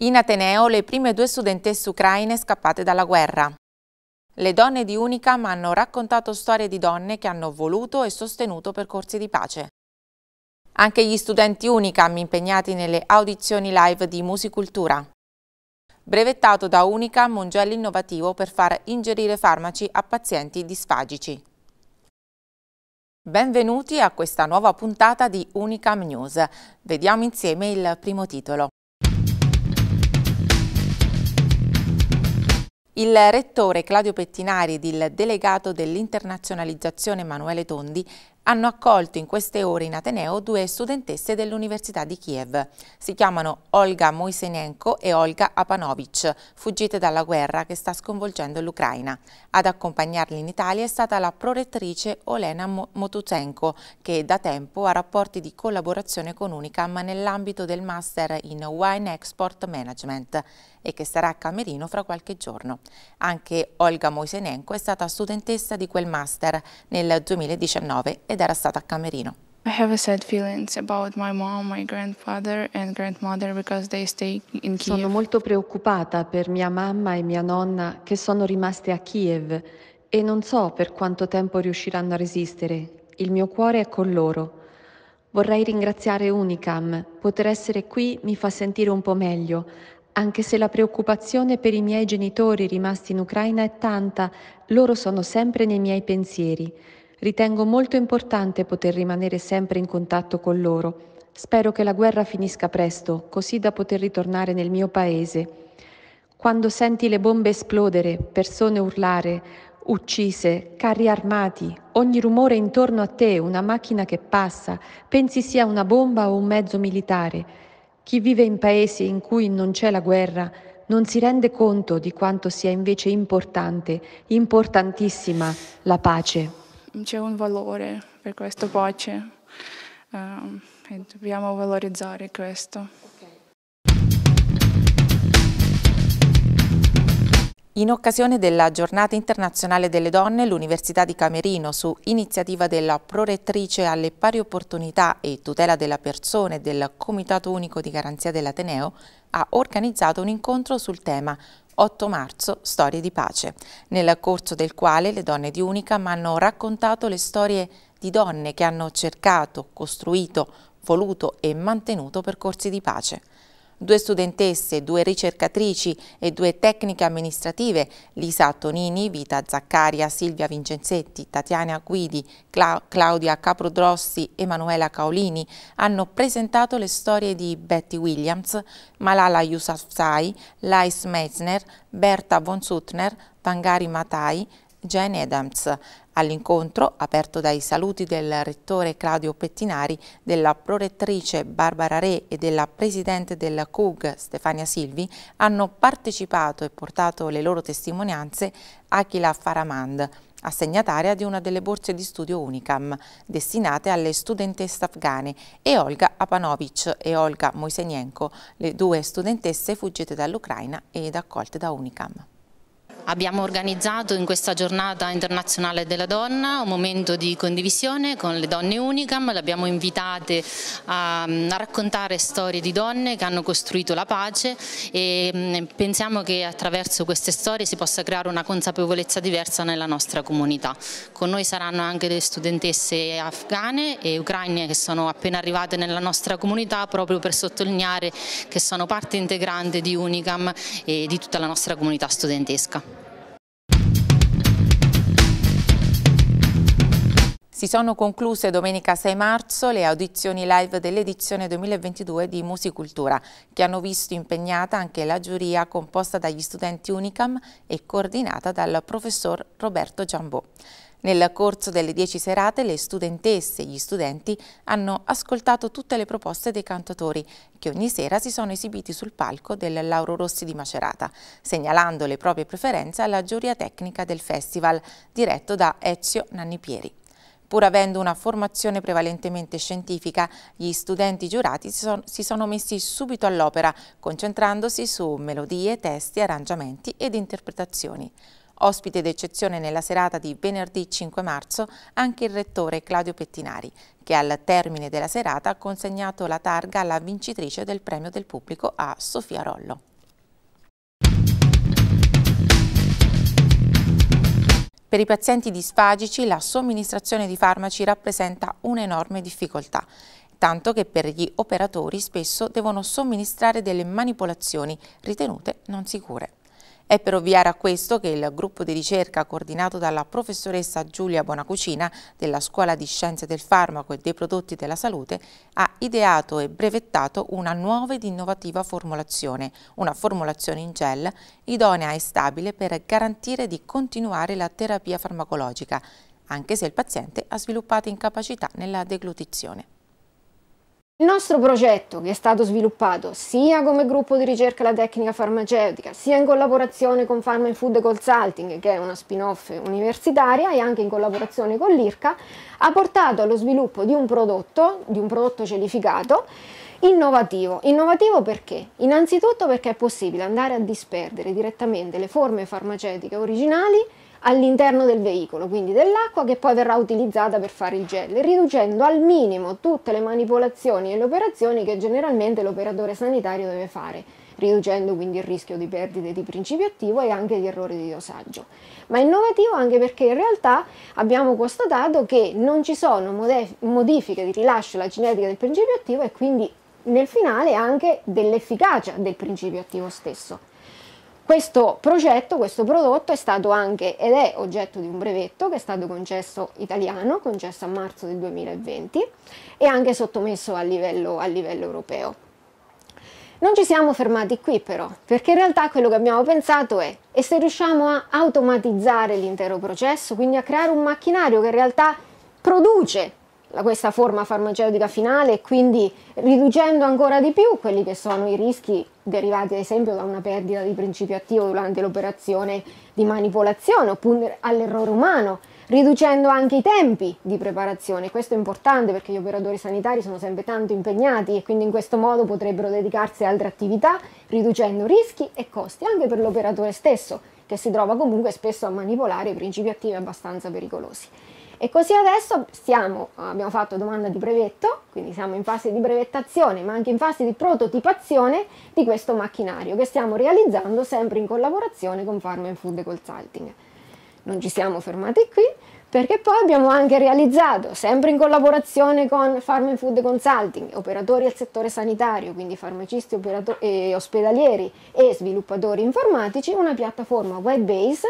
In Ateneo le prime due studentesse ucraine scappate dalla guerra. Le donne di Unicam hanno raccontato storie di donne che hanno voluto e sostenuto percorsi di pace. Anche gli studenti Unicam impegnati nelle audizioni live di Musicultura. Brevettato da Unicam un gel innovativo per far ingerire farmaci a pazienti disfagici. Benvenuti a questa nuova puntata di Unicam News. Vediamo insieme il primo titolo. Il rettore Claudio Pettinari ed il delegato dell'internazionalizzazione Emanuele Tondi hanno accolto in queste ore in Ateneo due studentesse dell'Università di Kiev. Si chiamano Olga Moisenenko e Olga Apanovic, fuggite dalla guerra che sta sconvolgendo l'Ucraina. Ad accompagnarli in Italia è stata la prorettrice Olena Motuzenko, che da tempo ha rapporti di collaborazione con Unicam nell'ambito del Master in Wine Export Management e che sarà a Camerino fra qualche giorno. Anche Olga Moisenenko è stata studentessa di quel Master nel 2019 ed ed era stata a Camerino. I have sad feelings about my mom, my grandfather and grandmother because they stay in Kiev. Sono molto preoccupata per mia mamma e mia nonna che sono rimaste a Kiev e non so per quanto tempo riusciranno a resistere. Il mio cuore è con loro. Vorrei ringraziare Unicam. Poter essere qui mi fa sentire un po' meglio, anche se la preoccupazione per i miei genitori rimasti in Ucraina è tanta, loro sono sempre nei miei pensieri. Ritengo molto importante poter rimanere sempre in contatto con loro. Spero che la guerra finisca presto, così da poter ritornare nel mio paese. Quando senti le bombe esplodere, persone urlare, uccise, carri armati, ogni rumore intorno a te, una macchina che passa, pensi sia una bomba o un mezzo militare. Chi vive in paesi in cui non c'è la guerra non si rende conto di quanto sia invece importante, importantissima, la pace c'è un valore per questa pace um, e dobbiamo valorizzare questo. In occasione della Giornata Internazionale delle Donne, l'Università di Camerino, su iniziativa della Prorettrice alle Pari Opportunità e Tutela della Persona e del Comitato Unico di Garanzia dell'Ateneo, ha organizzato un incontro sul tema 8 marzo Storie di pace, nel corso del quale le donne di Unicam hanno raccontato le storie di donne che hanno cercato, costruito, voluto e mantenuto percorsi di pace due studentesse, due ricercatrici e due tecniche amministrative, Lisa Tonini, Vita Zaccaria, Silvia Vincenzetti, Tatiana Guidi, Cla Claudia Caprodrossi, Emanuela Caolini, hanno presentato le storie di Betty Williams, Malala Yousafzai, Lais Metzner, Berta von Suttner, Vangari Matai, Jane Adams. All'incontro, aperto dai saluti del rettore Claudio Pettinari, della prorettrice Barbara Re e della presidente del CUG Stefania Silvi, hanno partecipato e portato le loro testimonianze Achila Faramand, assegnataria di una delle borse di studio Unicam, destinate alle studentesse afghane, e Olga Apanovic e Olga Moisenienko, le due studentesse fuggite dall'Ucraina ed accolte da Unicam. Abbiamo organizzato in questa giornata internazionale della donna un momento di condivisione con le donne Unicam, le abbiamo invitate a, a raccontare storie di donne che hanno costruito la pace e mm, pensiamo che attraverso queste storie si possa creare una consapevolezza diversa nella nostra comunità. Con noi saranno anche le studentesse afghane e ucraine che sono appena arrivate nella nostra comunità proprio per sottolineare che sono parte integrante di Unicam e di tutta la nostra comunità studentesca. Si sono concluse domenica 6 marzo le audizioni live dell'edizione 2022 di Musicultura, che hanno visto impegnata anche la giuria composta dagli studenti Unicam e coordinata dal professor Roberto Giambò. Nel corso delle 10 serate le studentesse e gli studenti hanno ascoltato tutte le proposte dei cantatori che ogni sera si sono esibiti sul palco del Lauro Rossi di Macerata, segnalando le proprie preferenze alla giuria tecnica del festival, diretto da Ezio Nannipieri. Pur avendo una formazione prevalentemente scientifica, gli studenti giurati si sono messi subito all'opera, concentrandosi su melodie, testi, arrangiamenti ed interpretazioni. Ospite d'eccezione nella serata di venerdì 5 marzo anche il rettore Claudio Pettinari, che al termine della serata ha consegnato la targa alla vincitrice del premio del pubblico a Sofia Rollo. Per i pazienti disfagici la somministrazione di farmaci rappresenta un'enorme difficoltà, tanto che per gli operatori spesso devono somministrare delle manipolazioni ritenute non sicure. È per ovviare a questo che il gruppo di ricerca coordinato dalla professoressa Giulia Bonacucina della Scuola di Scienze del Farmaco e dei Prodotti della Salute ha ideato e brevettato una nuova ed innovativa formulazione, una formulazione in gel idonea e stabile per garantire di continuare la terapia farmacologica, anche se il paziente ha sviluppato incapacità nella deglutizione. Il nostro progetto, che è stato sviluppato sia come gruppo di ricerca alla tecnica farmaceutica, sia in collaborazione con Pharma and Food Consulting, che è una spin-off universitaria, e anche in collaborazione con l'IRCA, ha portato allo sviluppo di un prodotto, di un prodotto celificato, Innovativo. Innovativo perché? Innanzitutto perché è possibile andare a disperdere direttamente le forme farmaceutiche originali all'interno del veicolo, quindi dell'acqua che poi verrà utilizzata per fare il gel, riducendo al minimo tutte le manipolazioni e le operazioni che generalmente l'operatore sanitario deve fare, riducendo quindi il rischio di perdite di principio attivo e anche di errori di dosaggio. Ma innovativo anche perché in realtà abbiamo constatato che non ci sono modifiche di rilascio alla cinetica del principio attivo e quindi nel finale anche dell'efficacia del principio attivo stesso. Questo progetto, questo prodotto è stato anche ed è oggetto di un brevetto che è stato concesso italiano, concesso a marzo del 2020 e anche sottomesso a livello, a livello europeo. Non ci siamo fermati qui però, perché in realtà quello che abbiamo pensato è e se riusciamo a automatizzare l'intero processo, quindi a creare un macchinario che in realtà produce questa forma farmaceutica finale e quindi riducendo ancora di più quelli che sono i rischi derivati ad esempio da una perdita di principio attivo durante l'operazione di manipolazione oppure all'errore umano, riducendo anche i tempi di preparazione. Questo è importante perché gli operatori sanitari sono sempre tanto impegnati e quindi in questo modo potrebbero dedicarsi ad altre attività, riducendo rischi e costi anche per l'operatore stesso che si trova comunque spesso a manipolare principi attivi abbastanza pericolosi. E così adesso siamo, abbiamo fatto domanda di brevetto, quindi siamo in fase di brevettazione, ma anche in fase di prototipazione di questo macchinario che stiamo realizzando sempre in collaborazione con Farm and Food Consulting. Non ci siamo fermati qui, perché poi abbiamo anche realizzato, sempre in collaborazione con Farm and Food Consulting, operatori del settore sanitario, quindi farmacisti e ospedalieri e sviluppatori informatici, una piattaforma web-based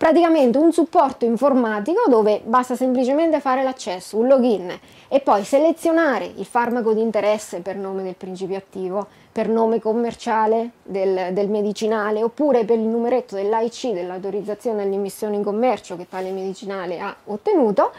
praticamente un supporto informatico dove basta semplicemente fare l'accesso, un login e poi selezionare il farmaco di interesse per nome del principio attivo, per nome commerciale del, del medicinale oppure per il numeretto dell'AIC dell'autorizzazione all'immissione in commercio che tale medicinale ha ottenuto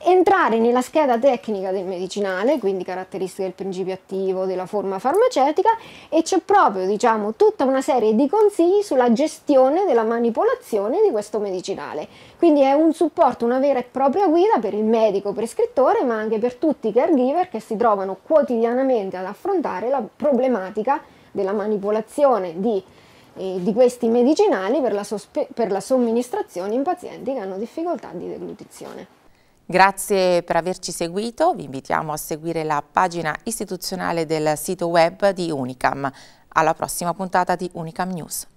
entrare nella scheda tecnica del medicinale, quindi caratteristiche del principio attivo, della forma farmaceutica e c'è proprio diciamo, tutta una serie di consigli sulla gestione della manipolazione di questo medicinale. Quindi è un supporto, una vera e propria guida per il medico prescrittore, ma anche per tutti i caregiver che si trovano quotidianamente ad affrontare la problematica della manipolazione di eh, di questi medicinali per la, per la somministrazione in pazienti che hanno difficoltà di deglutizione. Grazie per averci seguito, vi invitiamo a seguire la pagina istituzionale del sito web di Unicam. Alla prossima puntata di Unicam News.